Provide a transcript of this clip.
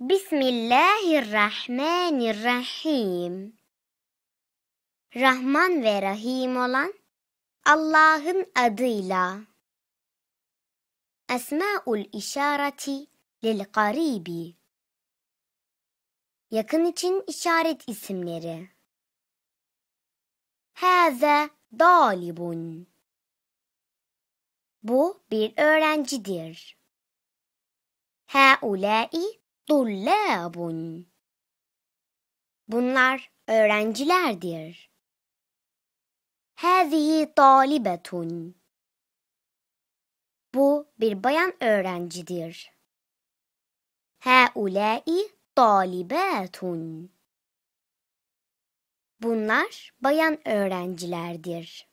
Bismillahirrahmanirrahim. Rahman ve Rahim olan Allah'ın adıyla. Esma'ul işareti lil garibi. Yakın için işaret isimleri. Haza dalibun. Bu bir öğrencidir. Haulai طلاب Bunlar öğrencilerdir. هذه talibetun. Bu bir bayan öğrencidir. هؤلاء talibetun. Bunlar bayan öğrencilerdir.